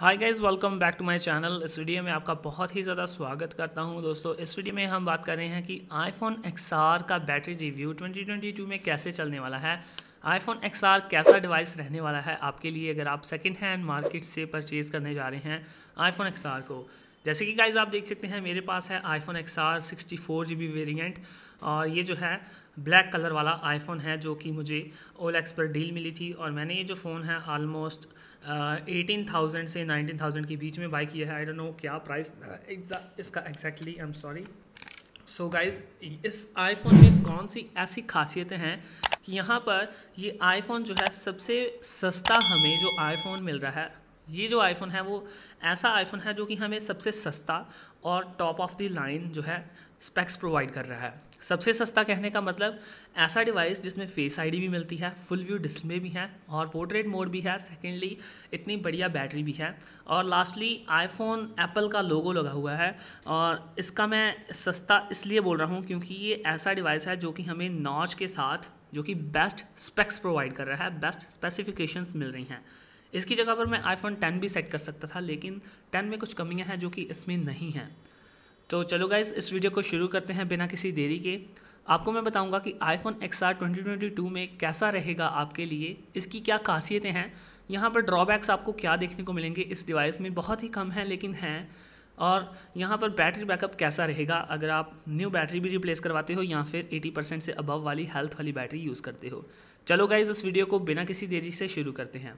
hi guys welcome back to my channel इस video में आपका बहुत ही ज़्यादा स्वागत करता हूं दोस्तों इस वीडियो में हम बात कर रहे हैं कि आईफोन एक्सआर का बैटरी रिव्यू 2022 में कैसे चलने वाला है आईफोन एक्सआर कैसा डिवाइस रहने वाला है आपके लिए अगर आप सेकेंड हैंड मार्केट से परचेज़ करने जा रहे हैं आईफोन एक्सआर को जैसे कि गाइज आप देख सकते हैं मेरे पास है iPhone X R sixty four G B variant और ये जो है ब्लैक कलर वाला आईफोन है जो कि मुझे ओलेक्स पर डील मिली थी और मैंने ये जो फ़ोन है आलमोस्ट एटीन uh, थाउजेंड से नाइनटीन थाउजेंड के बीच में बाई किया है आई डोंट नो क्या प्राइस uh, इसका exactly I am sorry so guys इस आईफोन में कौन सी ऐसी खासियतें हैं कि यहाँ पर ये आईफोन जो है सबसे सस्ता हमें जो आईफोन मिल रहा है ये जो आईफोन है वो ऐसा आईफोन है जो कि हमें सबसे सस्ता और टॉप ऑफ द लाइन जो है स्पेक्स प्रोवाइड कर रहा है सबसे सस्ता कहने का मतलब ऐसा डिवाइस जिसमें फेस आईडी भी मिलती है फुल व्यू डिस्प्ले भी है और पोर्ट्रेट मोड भी है सेकेंडली इतनी बढ़िया बैटरी भी है और लास्टली आईफोन एप्पल का लोगो लगा हुआ है और इसका मैं सस्ता इसलिए बोल रहा हूँ क्योंकि ये ऐसा डिवाइस है जो कि हमें नॉच के साथ जो कि बेस्ट स्पेक्स प्रोवाइड कर रहा है बेस्ट स्पेसिफिकेशंस मिल रही हैं इसकी जगह पर मैं आईफोन टेन भी सेट कर सकता था लेकिन टेन में कुछ कमियाँ हैं जो कि इसमें नहीं हैं तो चलो गाइज इस वीडियो को शुरू करते हैं बिना किसी देरी के आपको मैं बताऊंगा कि आईफोन एक्स आर ट्वेंटी में कैसा रहेगा आपके लिए इसकी क्या खासियतें हैं यहाँ पर ड्रॉबैक्स आपको क्या देखने को मिलेंगे इस डिवाइस में बहुत ही कम हैं लेकिन हैं और यहाँ पर बैटरी बैकअप कैसा रहेगा अगर आप न्यू बैटरी भी रिप्लेस करवाते हो या फिर 80 परसेंट से अबव वाली हेल्थ वाली बैटरी यूज़ करते हो चलो गाइज इस वीडियो को बिना किसी देरी से शुरू करते हैं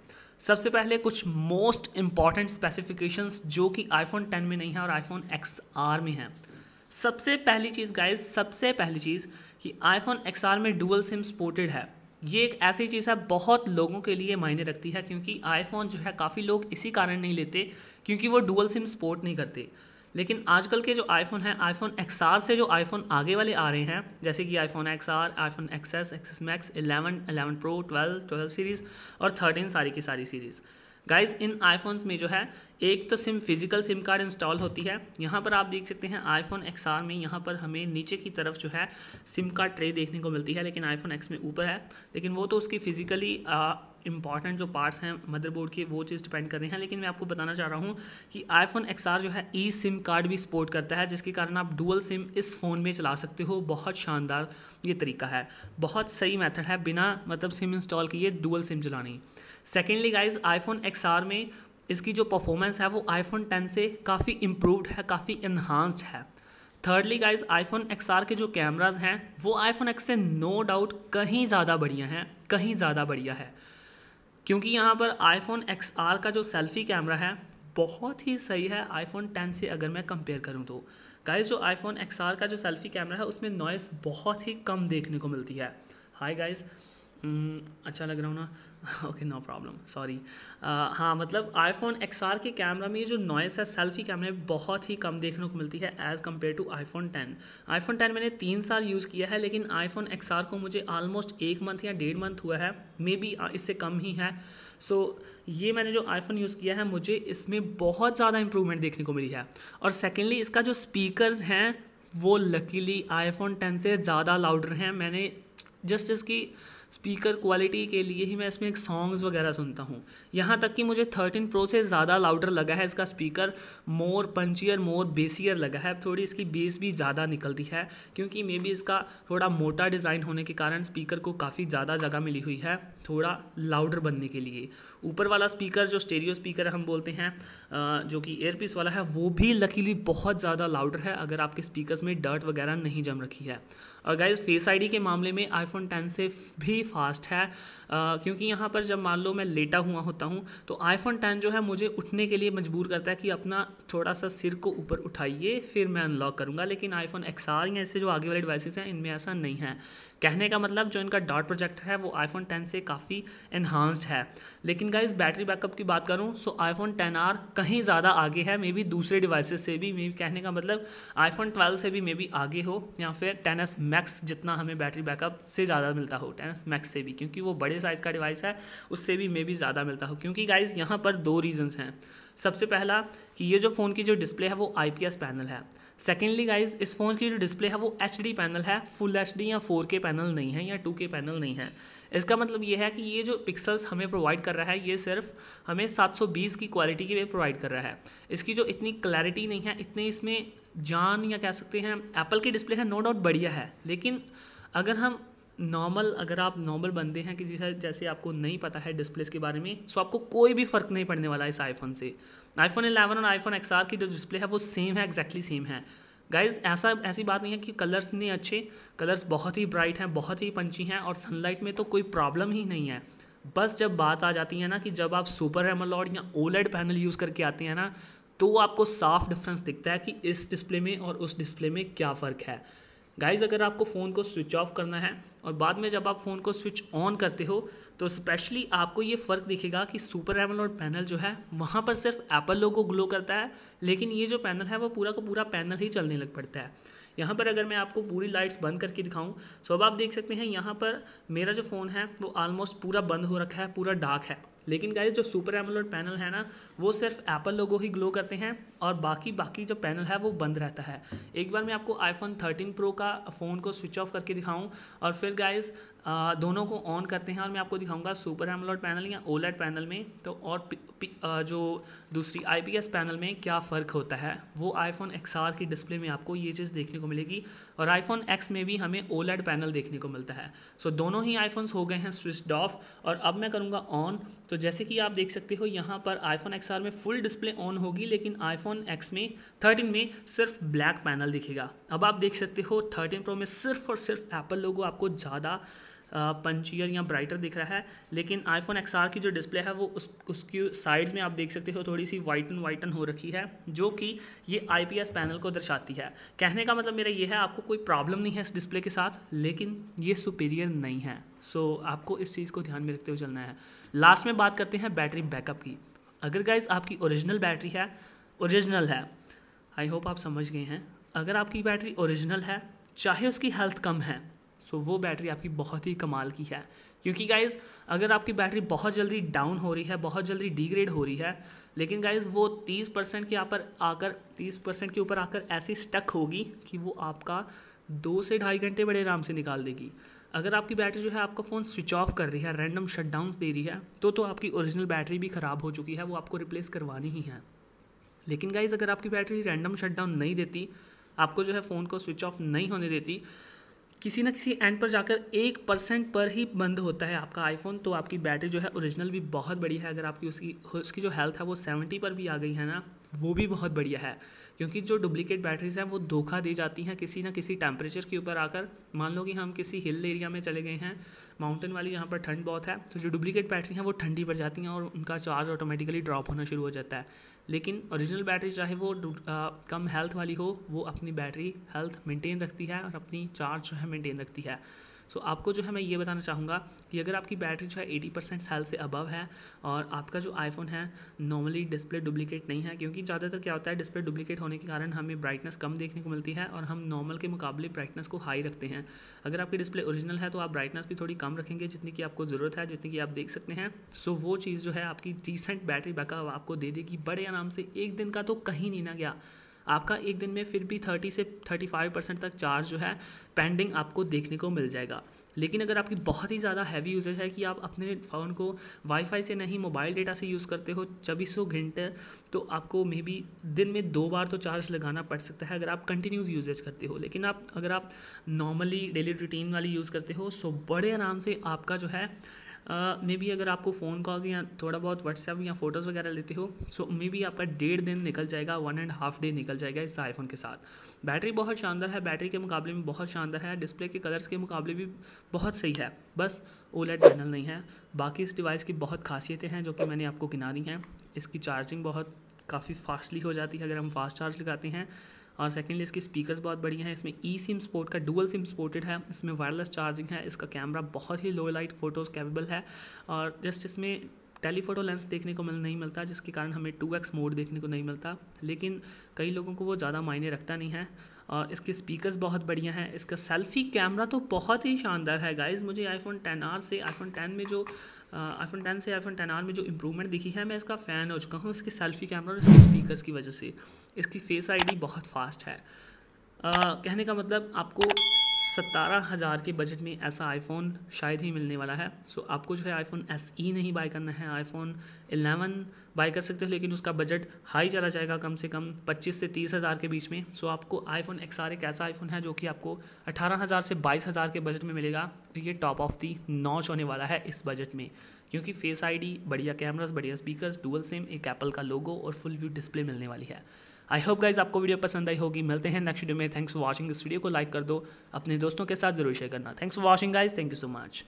सबसे पहले कुछ मोस्ट इंपॉर्टेंट स्पेसिफिकेशंस जो कि आईफोन टेन में नहीं है और आईफोन एक्स आर में है सबसे पहली चीज़ गाइज सबसे पहली चीज़ कि आईफोन एक्स आर में डुअल सिम सपोर्टेड है ये एक ऐसी चीज़ है बहुत लोगों के लिए मायने रखती है क्योंकि आईफोन जो है काफ़ी लोग इसी कारण नहीं लेते क्योंकि वो डुअल सिम सपोर्ट नहीं करते लेकिन आजकल के जो आईफोन हैं आईफोन एक्स से जो आईफोन आगे वाले आ रहे हैं जैसे कि iPhone X R iPhone XS XS Max eleven eleven Pro twelve twelve series और थर्टीन सारी की सारी सीरीज़ गाइज इन आईफोन्स में जो है एक तो sim physical sim card install होती है यहाँ पर आप देख सकते हैं आईफोन एक्स आर में यहाँ पर हमें नीचे की तरफ जो है सिम कार्ड ट्रे देखने को मिलती है लेकिन आईफोन एक्स में ऊपर है लेकिन वो तो उसकी फिजिकली इंपॉर्टेंट जो पार्ट्स हैं मदरबोर्ड के वो चीज़ डिपेंड कर रहे हैं लेकिन मैं आपको बताना चाह रहा हूँ कि आईफोन एक्स आर जो है ई सिम कार्ड भी सपोर्ट करता है जिसके कारण आप डुअल सिम इस फ़ोन में चला सकते हो बहुत शानदार ये तरीका है बहुत सही मेथड है बिना मतलब सिम इंस्टॉल किए डुअल सिम चलानी सेकेंडली गाइज आईफोन एक्स में इसकी जो परफॉर्मेंस है वो आईफोन टेन से काफ़ी इम्प्रूवड है काफ़ी इन्हांस्ड है थर्डली गाइज आईफोन एक्स के जो कैमराज हैं वो आईफोन एक्स से नो डाउट कहीं ज़्यादा बढ़िया हैं कहीं ज़्यादा बढ़िया है क्योंकि यहाँ पर आईफोन एक्स का जो सेल्फी कैमरा है बहुत ही सही है आईफोन टेन से अगर मैं कंपेयर करूँ तो गाइज जो आईफोन एक्स का जो सेल्फी कैमरा है उसमें नॉइस बहुत ही कम देखने को मिलती है हाई गाइज़ हम्म, अच्छा लग रहा हूँ ना ओके नो प्रॉब्लम सॉरी हाँ मतलब आईफोन एक्स आर के कैमरा में ये जो नॉइस है सेल्फी कैमरे में बहुत ही कम देखने को मिलती है as compare to iPhone ten iPhone ten मैंने तीन साल यूज़ किया है लेकिन आईफोन एक्स आर को मुझे ऑलमोस्ट एक मंथ या डेढ़ मंथ हुआ है मे बी uh, इससे कम ही है सो so, ये मैंने जो आईफोन यूज़ किया है मुझे इसमें बहुत ज़्यादा इंप्रूवमेंट देखने को मिली है और सेकेंडली इसका जो स्पीकर्स हैं वो लकीली आईफोन टेन से ज़्यादा लाउडर हैं मैंने जस्ट इसकी स्पीकर क्वालिटी के लिए ही मैं इसमें एक सॉन्ग्स वगैरह सुनता हूँ यहाँ तक कि मुझे थर्टीन प्रो से ज़्यादा लाउडर लगा है इसका स्पीकर मोर पंचियर मोर बेसियर लगा है थोड़ी इसकी बेस भी ज़्यादा निकलती है क्योंकि मे बी इसका थोड़ा मोटा डिज़ाइन होने के कारण स्पीकर को काफ़ी ज़्यादा जगह मिली हुई है थोड़ा लाउडर बनने के लिए ऊपर वाला स्पीकर जो स्टेरियो स्पीकर हम बोलते हैं जो कि एयरपीस वाला है वो भी लकीली बहुत ज़्यादा लाउडर है अगर आपके स्पीकर्स में डर्ट वगैरह नहीं जम रखी है और गाइज फेस आईडी के मामले में आईफोन टेन से भी ही फास्ट है आ, क्योंकि यहाँ पर जब मान लो मैं लेटा हुआ होता हूँ तो आईफोन टेन जो है मुझे उठने के लिए मजबूर करता है कि अपना थोड़ा सा सिर को ऊपर उठाइए फिर मैं अनलॉक करूँगा लेकिन आईफोन एक्स आर या ऐसे जो आगे वाले डिवाइसेज हैं इनमें ऐसा नहीं है कहने का मतलब जो इनका डॉट प्रोजेक्टर है वो आईफोन टेन से काफ़ी इन्हांस्ड है लेकिन गाइज बैटरी बैकअप की बात करूँ सो आईफोन टेन आर कहीं ज़्यादा आगे है मे बी दूसरे डिवाइसेस से भी मे बी कहने का मतलब आईफोन ट्वेल्व से भी मे बी आगे हो या फिर टेन एस मैक्स जितना हमें बैटरी बैकअप से ज़्यादा मिलता हो टेन एस मैक्स से भी क्योंकि वो बड़े साइज़ का डिवाइस है उससे भी मे बी ज़्यादा मिलता हो क्योंकि गाइज़ यहाँ पर दो रीज़न्स हैं सबसे पहला कि ये जो फ़ोन की जो डिस्प्ले है वो एस पैनल है सेकेंडली गाइज इस फ़ोन की जो डिस्प्ले है वो एच पैनल है फुल एच या फोर पैनल नहीं है या टू पैनल नहीं है इसका मतलब ये है कि ये जो पिक्सल्स हमें प्रोवाइड कर रहा है ये सिर्फ हमें 720 की क्वालिटी के लिए प्रोवाइड कर रहा है इसकी जो इतनी क्लैरिटी नहीं है इतने इसमें जान या कह सकते हैं एप्पल की डिस्प्ले है नो डाउट बढ़िया है लेकिन अगर हम नॉर्मल अगर आप नॉर्मल बंदे हैं कि जैसे जैसे आपको नहीं पता है डिस्प्लेस के बारे में सो आपको कोई भी फ़र्क नहीं पड़ने वाला है इस आईफोन से आईफोन 11 और आईफोन एक्स की जो डिस्प्ले है वो सेम है एग्जैक्टली सेम है गाइज ऐसा ऐसी बात नहीं है कि कलर्स नहीं अच्छे कलर्स बहुत ही ब्राइट हैं बहुत ही पंची हैं और सनलाइट में तो कोई प्रॉब्लम ही नहीं है बस जब बात आ जाती है ना कि जब आप सुपर एमोलॉड या ओलेड पैनल यूज़ करके आते हैं ना तो आपको साफ डिफरेंस दिखता है कि इस डिस्प्ले में और उस डिस्प्ले में क्या फ़र्क है गाइज अगर आपको फ़ोन को स्विच ऑफ करना है और बाद में जब आप फ़ोन को स्विच ऑन करते हो तो स्पेशली आपको ये फ़र्क दिखेगा कि सुपर एमोलॉड पैनल जो है वहाँ पर सिर्फ एप्पल लोगो ग्लो करता है लेकिन ये जो पैनल है वो पूरा का पूरा पैनल ही चलने लग पड़ता है यहाँ पर अगर मैं आपको पूरी लाइट्स बंद करके दिखाऊं सो तो अब आप देख सकते हैं यहाँ पर मेरा जो फ़ोन है वो ऑलमोस्ट पूरा बंद हो रखा है पूरा डार्क है लेकिन गाइज जो सुपर एमोलोड पैनल है ना वो सिर्फ एप्पल लोगो ही ग्लो करते हैं और बाकी बाकी जो पैनल है वो बंद रहता है एक बार मैं आपको आईफोन 13 प्रो का फ़ोन को स्विच ऑफ करके दिखाऊं और फिर गाइज दोनों को ऑन करते हैं और मैं आपको दिखाऊंगा सुपर एमलॉड पैनल या ओलेट पैनल e में तो और पि, पि, आ, जो दूसरी आईपीएस पैनल में क्या फ़र्क होता है वो आईफोन आर की डिस्प्ले में आपको ये चीज़ देखने को मिलेगी और आईफोन एक्स में भी हमें ओलेट पैनल e देखने को मिलता है सो दोनों ही आईफोन्स हो गए हैं स्विच ऑफ और अब मैं करूँगा ऑन तो जैसे कि आप देख सकते हो यहाँ पर आईफोन एक्स में फुल डिस्प्ले ऑन होगी लेकिन आईफोन एक्स में थर्टीन में सिर्फ ब्लैक पैनल दिखेगा अब आप देख सकते हो थर्टीन प्रो में सिर्फ और सिर्फ एप्पल लोगों आपको ज़्यादा पंचियर या ब्राइटर दिख रहा है लेकिन आईफोन एक्स की जो डिस्प्ले है वो उस उसकी साइड्स में आप देख सकते हो थोड़ी सी वाइटन वाइटन हो रखी है जो कि ये आई पैनल को दर्शाती है कहने का मतलब मेरा ये है आपको कोई प्रॉब्लम नहीं है इस डिस्प्ले के साथ लेकिन ये सुपीरियर नहीं है सो so, आपको इस चीज़ को ध्यान में रखते हुए चलना है लास्ट में बात करते हैं बैटरी बैकअप की अगर गाइज आपकी ओरिजिनल बैटरी है ओरिजिनल है आई होप आप समझ गए हैं अगर आपकी बैटरी ओरिजिनल है चाहे उसकी हेल्थ कम है सो so, वो बैटरी आपकी बहुत ही कमाल की है क्योंकि गाइज़ अगर आपकी बैटरी बहुत जल्दी डाउन हो रही है बहुत जल्दी डिग्रेड हो रही है लेकिन गाइज़ वो तीस परसेंट के यहाँ पर आकर तीस परसेंट के ऊपर आकर ऐसी स्टक होगी कि वो आपका दो से ढाई घंटे बड़े आराम से निकाल देगी अगर आपकी बैटरी जो है आपका फ़ोन स्विच ऑफ कर रही है रैंडम शटडाउन दे रही है तो तो आपकी ओरिजिनल बैटरी भी ख़राब हो चुकी है वो आपको रिप्लेस करवानी ही है लेकिन गाइज़ अगर आपकी बैटरी रैंडम शटडाउन नहीं देती आपको जो है फ़ोन को स्विच ऑफ नहीं होने देती किसी ना किसी एंड पर जाकर एक परसेंट पर ही बंद होता है आपका आईफोन तो आपकी बैटरी जो है ओरिजिनल भी बहुत बढ़िया है अगर आपकी उसकी उसकी जो हेल्थ है वो सेवेंटी पर भी आ गई है ना वो भी बहुत बढ़िया है क्योंकि जो डुप्लीकेट बैटरीज हैं वो धोखा दी जाती हैं किसी ना किसी टेम्परेचर के ऊपर आकर मान लो कि हम किसी हिल एरिया में चले गए हैं माउंटेन वाली जहाँ पर ठंड बहुत है तो जो डुप्लीकेट बैटरी हैं वो ठंडी पड़ जाती हैं और उनका चार्ज ऑटोमेटिकली ड्रॉप होना शुरू हो जाता है लेकिन ओरिजिनल बैटरी चाहे वो आ, कम हेल्थ वाली हो वो अपनी बैटरी हेल्थ मेंटेन रखती है और अपनी चार्ज जो है मेंटेन रखती है सो so, आपको जो है मैं ये बताना चाहूँगा कि अगर आपकी बैटरी जो है एटी परसेंट सेल से अबव है और आपका जो आईफोन है नॉर्मली डिस्प्ले डुप्लीकेट नहीं है क्योंकि ज़्यादातर क्या होता है डिस्प्ले डुप्लीकेट होने के कारण हमें ब्राइटनेस कम देखने को मिलती है और हम नॉर्मल के मुकाबले ब्राइटनेस को हाई रखते हैं अगर आपकी डिस्प्ले ओरिजिनल है तो आप ब्राइटनेस भी थोड़ी कम रखेंगे जितनी की आपको ज़रूरत है जितनी की आप देख सकते हैं सो so, वो चीज़ जो है आपकी डिसेंट बैटरी बैकअप आपको दे देगी बड़े आराम से एक दिन का तो कहीं नहीं ना गया आपका एक दिन में फिर भी थर्टी से थर्टी फाइव परसेंट तक चार्ज जो है पेंडिंग आपको देखने को मिल जाएगा लेकिन अगर आपकी बहुत ही ज़्यादा हैवी यूजेज है कि आप अपने फ़ोन को वाईफाई से नहीं मोबाइल डेटा से यूज़ करते हो चौबीसों घंटे तो आपको मे बी दिन में दो बार तो चार्ज लगाना पड़ सकता है अगर आप कंटिन्यूस यूजेज करते हो लेकिन आप अगर आप नॉर्मली डेली रूटीन वाली यूज़ करते हो सो बड़े आराम से आपका जो है मे uh, बी अगर आपको फ़ोन कॉल या थोड़ा बहुत व्हाट्सएप या फ़ोटोज़ वगैरह लेते हो सो मे बी आपका डेढ़ दिन निकल जाएगा वन एंड हाफ डे निकल जाएगा इस आईफोन के साथ बैटरी बहुत शानदार है बैटरी के मुकाबले में बहुत शानदार है डिस्प्ले के कलर्स के मुकाबले भी बहुत सही है बस ओलेट पैनल नहीं है बाकी इस डिवाइस की बहुत खासियतें हैं जो कि मैंने आपको गिना दी हैं इसकी चार्जिंग बहुत काफ़ी फास्टली हो जाती है अगर हम फास्ट चार्ज लगाते हैं और सेकेंडली इसकी स्पीकर्स बहुत बढ़िया हैं इसमें ई सिम सपोर्ट का डुअल सिम सपोर्टेड है इसमें वायरलेस चार्जिंग है इसका कैमरा बहुत ही लो लाइट फोटोज़ कैपेबल है और जस्ट इसमें टेलीफोटो लेंस देखने को मिल नहीं मिलता जिसके कारण हमें टू एक्स मोड देखने को नहीं मिलता लेकिन कई लोगों को वो ज़्यादा मायने रखता नहीं है और इसके स्पीकर्स बहुत बढ़िया हैं इसका सेल्फी कैमरा तो बहुत ही शानदार है गाइज़ मुझे आईफोन टेन आर से आईफोन टेन में जो आईफोन uh, टेन से आईफोन टेन आर में जो इंप्रूवमेंट दिखी है मैं इसका फ़ैन हो चुका हूँ इसके सेल्फी कैमरा और इसके स्पीकर्स की वजह से इसकी फेस आईडी बहुत फास्ट है आ, uh, कहने का मतलब आपको सतारह हज़ार के बजट में ऐसा आईफोन शायद ही मिलने वाला है सो आपको जो है आईफोन एस ई नहीं बाई करना है आईफोन एलेवन बाय कर सकते हो लेकिन उसका बजट हाई चला जाएगा कम से कम पच्चीस से तीस हज़ार के बीच में सो आपको आईफोन एक्स आर एक ऐसा आईफोन है जो कि आपको हज़ार से बाईस हज़ार के बजट में मिलेगा ये टॉप ऑफ दी नॉच होने वाला है इस बजट में क्योंकि फेस आईडी बढ़िया कैमरास बढ़िया स्पीकर्स डुअल सिम एक एप्पल का लोगो और फुल व्यू डिस्प्ले मिलने वाली है आई होप गाइज आपको वीडियो पसंद आई होगी मिलते हैं नेक्स्ट वीडियो में थैंक्स फॉर वॉचिंग इस वीडियो को लाइक कर दो अपने दोस्तों के साथ जरूर शेयर करना thanks for watching guys thank you so much